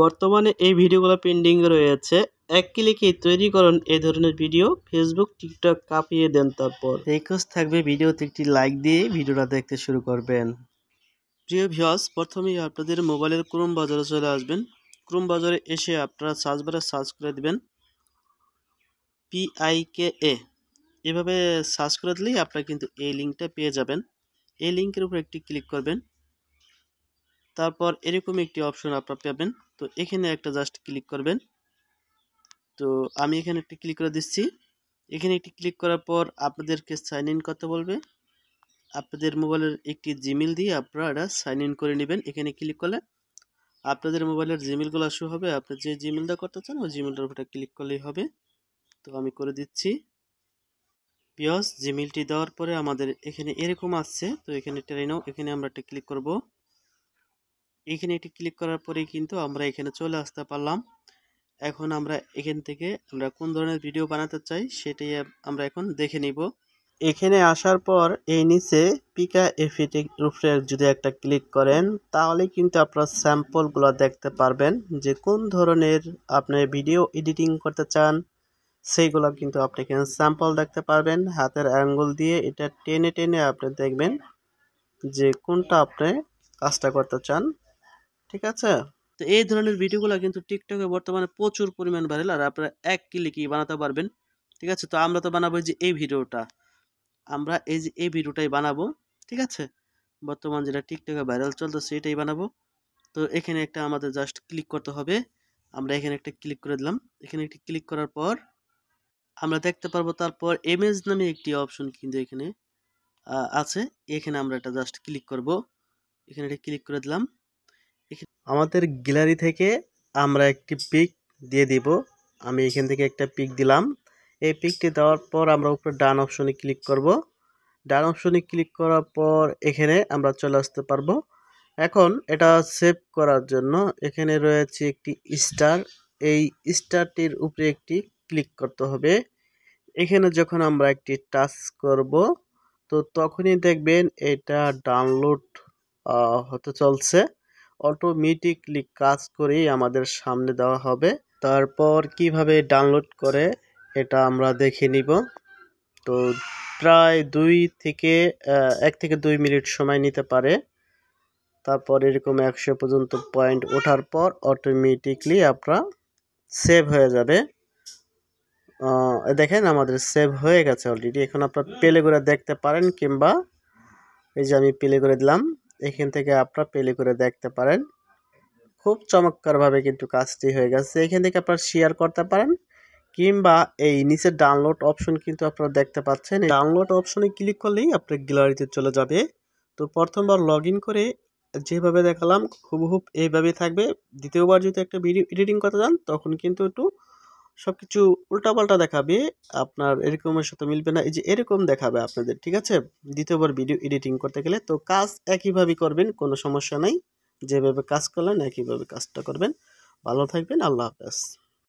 বর্তমানে এই ভিডিওগুলো পেন্ডিং রয়েছে এক ক্লিকে তৈরি করুন এই ধরনের ভিডিও ফেসবুক টিকটক কাঁপিয়ে দেন তারপর রিকোয়েস্ট থাকবে ভিডিওতে একটি লাইক দিয়ে ভিডিওটা দেখতে শুরু করবেন প্রিয় ভিউয়ার্স প্রথমেই আপনাদের মোবাইলের ক্রোম বাজারে চলে আসবেন ক্রোম বাজারে এসে আপনারা সার্চ বারে সার্চ করে দেবেন পিআইকে এ এভাবে সার্চ করে দিলেই আপনারা কিন্তু এই লিঙ্কটা পেয়ে যাবেন এই লিঙ্কের উপর একটি ক্লিক করবেন তারপর এরকম একটি অপশন আপনার পাবেন তো এখানে একটা জাস্ট ক্লিক করবেন তো আমি এখানে একটি ক্লিক করে দিচ্ছি এখানে একটি ক্লিক করার পর আপনাদেরকে সাইন ইন করতে বলবে আপনাদের মোবাইলের একটি জিমেল দিয়ে আপনারা এটা সাইন ইন করে নেবেন এখানে ক্লিক করলে আপনাদের মোবাইলের জিমেলগুলো শু হবে আপনি যে জিমেলটা করতে চান ওই জিমেলটার উপরে ক্লিক করলেই হবে তো আমি করে দিচ্ছি পিয়স জিমেলটি দেওয়ার পরে আমাদের এখানে এরকম আসছে তো এখানে ট্রেনও এখানে আমরা একটা ক্লিক করব এখানে একটি ক্লিক করার পরেই কিন্তু আমরা এখানে চলে আসতে পারলাম এখন আমরা এখান থেকে আমরা কোন ধরনের ভিডিও বানাতে চাই সেটি আমরা এখন দেখে নিব এখানে আসার পর এই নিচে পিকা এফিটি রুফ্রে যদি একটা ক্লিক করেন তাহলে কিন্তু আপনার স্যাম্পলগুলো দেখতে পারবেন যে কোন ধরনের আপনি ভিডিও এডিটিং করতে চান সেইগুলো কিন্তু আপনি এখানে স্যাম্পল দেখতে পারবেন হাতের অ্যাঙ্গুল দিয়ে এটা টেনে টেনে আপনি দেখবেন যে কোনটা আপনি কাজটা করতে চান ঠিক আছে তো এই ধরনের ভিডিওগুলো কিন্তু টিকটকে বর্তমানে প্রচুর পরিমাণ ভাইরাল আর আপনারা এক ক্লিকই বানাতে পারবেন ঠিক আছে তো আমরা তো বানাবো যে এই ভিডিওটা আমরা এই যে এই ভিডিওটাই বানাবো ঠিক আছে বর্তমান যেটা টিকটকে ভাইরাল চলতো সেটাই বানাবো তো এখানে একটা আমাদের জাস্ট ক্লিক করতে হবে আমরা এখানে একটা ক্লিক করে দিলাম এখানে একটি ক্লিক করার পর আমরা দেখতে পারবো তারপর এমএজ নামে একটি অপশন কিন্তু এখানে আছে এখানে আমরা এটা জাস্ট ক্লিক করব এখানে এটা ক্লিক করে দিলাম আমাদের গ্যালারি থেকে আমরা একটি পিক দিয়ে দিব আমি এখান থেকে একটা পিক দিলাম এই পিকটি দেওয়ার পর আমরা উপরে ডান অপশনে ক্লিক করব ডান অপশনে ক্লিক করার পর এখানে আমরা চলে আসতে পারবো এখন এটা সেভ করার জন্য এখানে রয়েছে একটি স্টার এই স্টারটির উপরে একটি ক্লিক করতে হবে এখানে যখন আমরা একটি টাচ করব তো তখনই দেখবেন এটা ডাউনলোড হতে চলছে অটোমেটিকলি কাজ করেই আমাদের সামনে দেওয়া হবে তারপর কিভাবে ডাউনলোড করে এটা আমরা দেখে নিব তো প্রায় দুই থেকে এক থেকে দুই মিনিট সময় নিতে পারে তারপর এরকম একশো পর্যন্ত পয়েন্ট ওঠার পর অটোমেটিকলি আপনার সেভ হয়ে যাবে দেখেন আমাদের সেভ হয়ে গেছে অলরেডি এখন আপনার পেলে করে দেখতে পারেন কিংবা এই যে আমি পেলে করে দিলাম এখান থেকে আপনারা প্লে করে দেখতে পারেন খুব চমৎকারভাবে কিন্তু কাজটি হয়ে গেছে এখান থেকে আপনারা শেয়ার করতে পারেন কিংবা এই নিচে ডাউনলোড অপশন কিন্তু আপনারা দেখতে পাচ্ছেন ডাউনলোড অপশনে ক্লিক করলেই আপনার গ্যালারিতে চলে যাবে তো প্রথমবার লগ করে যেভাবে দেখালাম হুবহুব এইভাবেই থাকবে দ্বিতীয়বার যদি একটা ভিডিও এডিটিং করতে যান তখন কিন্তু একটু সব কিছু উল্টাপাল্টা দেখাবে আপনার এরকমের সাথে মিলবে না এই যে এরকম দেখাবে আপনাদের ঠিক আছে দ্বিতীয়বার ভিডিও এডিটিং করতে গেলে তো কাজ একইভাবে করবেন কোনো সমস্যা নাই যেভাবে কাজ করলেন একইভাবে কাজটা করবেন ভালো থাকবেন আল্লাহ হাফেজ